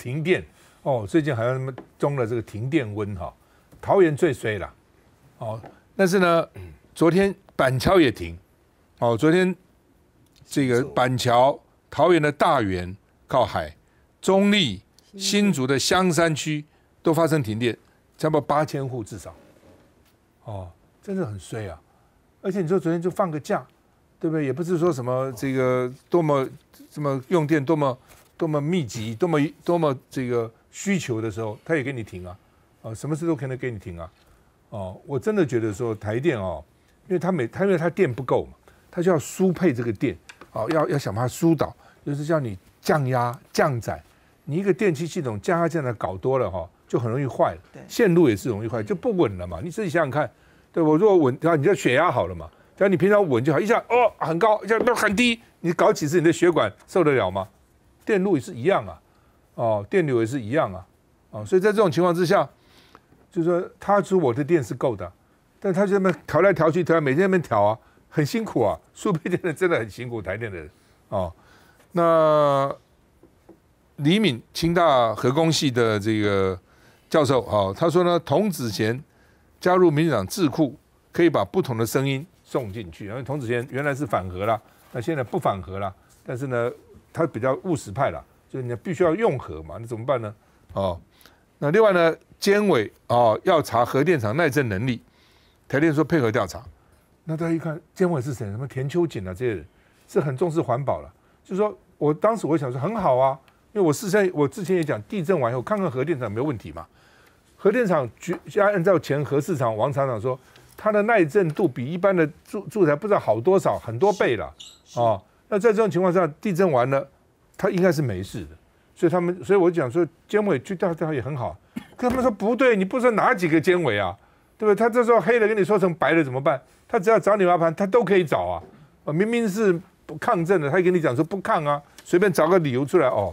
停电哦，最近好像什么中了这个停电温哈，桃园最衰了，哦，但是呢，昨天板桥也停，哦，昨天这个板桥桃园的大园靠海，中立、新竹的香山区都发生停电，差不多八千户至少，哦，真的很衰啊，而且你说昨天就放个假，对不对？也不是说什么这个多么这么用电多么。多么密集，多么多么这个需求的时候，他也给你停啊，啊，什么事都可能给你停啊，哦，我真的觉得说台电哦，因为它每它因为它电不够嘛，它就要输配这个电，哦，要要想办法疏导，就是叫你降压降载，你一个电器系统降压降载搞多了哈，就很容易坏，对，线路也是容易坏，就不稳了嘛。你自己想想看，对我如果稳，你你这血压好了嘛，像你平常稳就好，一下哦很高，一下那很低，你搞几次你的血管受得了吗？电路也是一样啊，哦，电流也是一样啊，哦，所以在这种情况之下，就是说他说我的电是够的，但他就这边调来调去，调每天那边调啊，很辛苦啊，输配电的真的很辛苦，台电的人哦，那李敏，清大核工系的这个教授啊，他说呢，童子贤加入民进党智库，可以把不同的声音送进去，因为童子贤原来是反核了，那现在不反核了，但是呢。他比较务实派了，就是你必须要用核嘛，那怎么办呢？哦，那另外呢，监委啊要查核电厂耐震能力，台电说配合调查，那大家一看，监委是谁？什么田秋瑾啊这些人是很重视环保了。就是说我当时我想说很好啊，因为我事先我之前也讲，地震完以后看看核电厂没问题嘛。核电厂据按照前核市场王厂长说，它的耐震度比一般的住住宅不知道好多少，很多倍了啊。那在这种情况下，地震完了，他应该是没事的。所以他们，所以我讲说，监委去调查也很好。可他们说不对，你不说哪几个监委啊，对不对？他这时候黑的跟你说成白的怎么办？他只要找你麻烦，他都可以找啊。啊，明明是不抗震的，他跟你讲说不抗啊，随便找个理由出来哦。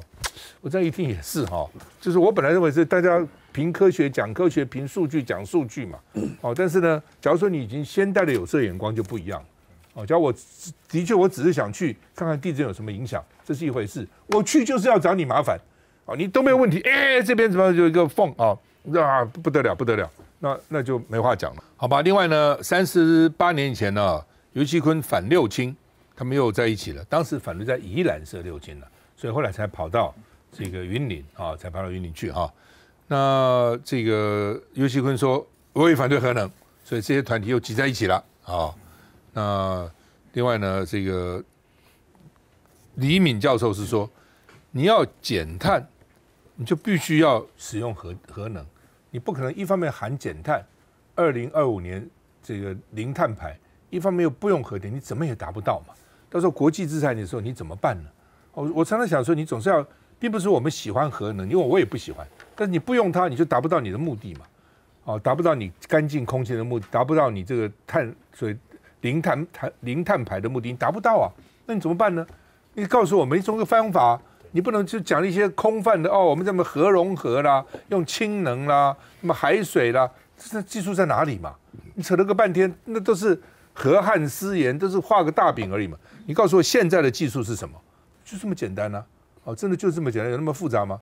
我这样一听也是哈，就是我本来认为是大家凭科学讲科学，凭数据讲数据嘛。哦，但是呢，假如说你已经先带了有色眼光，就不一样。哦，假如我的确我只是想去看看地震有什么影响，这是一回事。我去就是要找你麻烦，啊，你都没有问题，哎，这边怎么有一个缝啊？那不得了，不得了，那那就没话讲了，好吧？另外呢，三十八年以前呢，尤其坤反六亲，他们又在一起了。当时反对在宜兰设六亲了，所以后来才跑到这个云林啊，才跑到云林去哈。那这个尤其坤说我也反对核能，所以这些团体又集在一起了，啊。那另外呢，这个李敏教授是说，你要减碳，你就必须要使用核核能，你不可能一方面含减碳，二零二五年这个零碳排，一方面又不用核电，你怎么也达不到嘛？到时候国际制裁的时候你怎么办呢？我我常常想说，你总是要，并不是我们喜欢核能，因为我也不喜欢，但是你不用它，你就达不到你的目的嘛，哦，达不到你干净空气的目的，达不到你这个碳水。零碳碳零碳排的目的你达不到啊，那你怎么办呢？你告诉我们一种个方法，你不能就讲一些空泛的哦，我们怎么核融合啦，用氢能啦，什么海水啦，这技术在哪里嘛？你扯了个半天，那都是河汉诗言，都是画个大饼而已嘛。你告诉我现在的技术是什么？就这么简单呢？哦，真的就这么简单，有那么复杂吗？